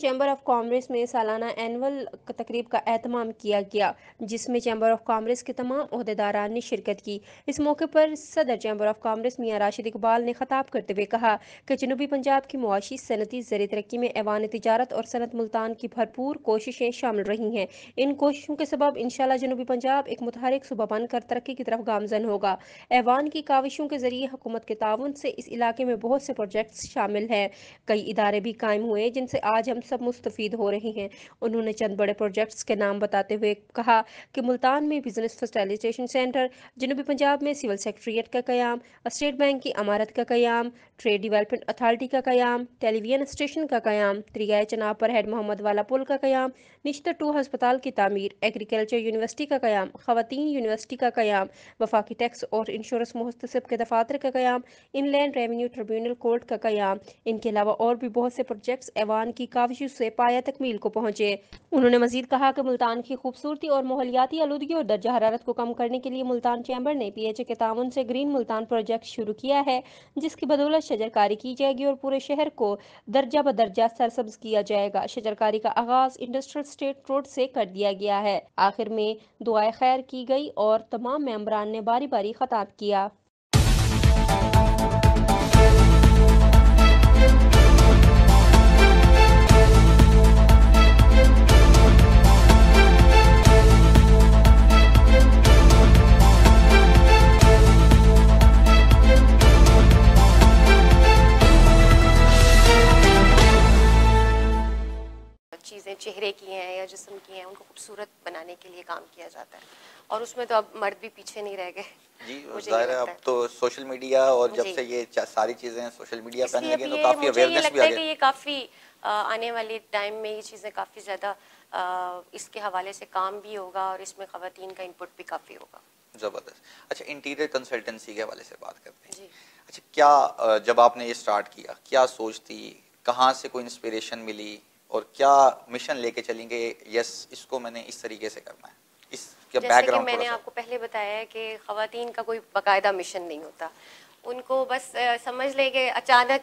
chamber of commerce में सालाना annual तकरीब का अहतमाम किया गया जिसमें चैम्बर ऑफ कॉमर्स के तमाम अहदेदारान ने शिरकत की इस मौके पर सदर चैम्बर ऑफ कॉमर्स मियाँ राशिद इकबाल ने खताब करते हुए कहा कि जनूबी पंजाब की मुआशी सनती जर तरक्की में ऐवान तजारत और सनत मुल्तान की भरपूर कोशिशें शामिल रही हैं इन कोशिशों के सबब इन जनूबी पंजाब एक मुतहरक सुबह बनकर तरक्की की तरफ गामजन होगा ऐवान की काविशों के जरिए हुकूमत के ताउन से इस इलाके में बहुत से प्रोजेक्ट्स शामिल हैं कई इदारे भी कायम हुए जिनसे आज हम सब मुस्तफ़ हो रही हैं उन्होंने चंद बड़े प्रोजेक्ट्स के नाम बताते हुए कहा कि मुल्तान में बिजनेस फैसिलिटेशन सेंटर जनूबी पंजाब में सिविल सेक्रट्रियट का क्याम स्टेट बैंक की अमारत का क्याम ट्रेड डिवेलपमेंट अथॉरिटी का क्याम टेलीविजन स्टेशन का क्याम त्रियाए चनाब पर हेड मोहम्मद वाला पुल का क्याम निश्तर टू हस्पताल की तमीर एग्रीकल्चर यूनिवर्सिटी का क्याम खवतिन यूनिवर्सिटी का क्याम वफाकी टैक्स और इंश्योरेंस मुहतसब के दफातर का क्याम इनलैंड रेवेन्यू ट्रिब्यूनल कोर्ट का क्याम इनके अलावा और भी बहुत से प्रोजेक्ट्स एवान की काफी साजिशों से पाया तकमील को पहुंचे उन्होंने मजीद कहा कि मुल्तान की खूबसूरती और माहौलियाती आलूदगी और दर्जा हरारत को कम करने के लिए मुल्तान चैम्बर ने पी एच ए के तान से ग्रीन मुल्तान प्रोजेक्ट शुरू किया है जिसकी बदौलत शजरकारी की जाएगी और पूरे शहर को दर्जा बदर्जा सरसब्ज किया जाएगा शजरकारी का आगाज इंडस्ट्रियल स्टेट रोड से कर दिया गया है आखिर में दुआ खैर की गई और तमाम मेम्बरान ने बारी बारी खताब किया चीज़ें चेहरे की हैं या जिसम की हैं उनको खूबसूरत बनाने के लिए काम किया जाता है और उसमें तो अब मर्द भी पीछे नहीं रह गए जी जाहिर है अब तो सोशल मीडिया और जब से ये सारी चीज़ें सोशल मीडिया पर लगे तो काफ़ी अवेयरनेस भी आ गई ये काफ़ी आने वाले टाइम में ये चीज़ें काफ़ी ज़्यादा इसके हवाले से काम भी होगा और इसमें खातन का इनपुट भी काफ़ी होगा ज़बरदस्त अच्छा इंटीरियर कंसल्टेंसी के हवाले से बात करते हैं अच्छा क्या जब आपने ये स्टार्ट किया क्या सोच थी कहाँ से कोई इंस्पिरेशन मिली और क्या मिशन लेके चलेंगे यस इसको मैंने इस तरीके से करना है इसके बैकग्राउंड मैंने आपको पहले बताया है कि खातन का कोई बाकायदा मिशन नहीं होता उनको बस समझ लें कि अचानक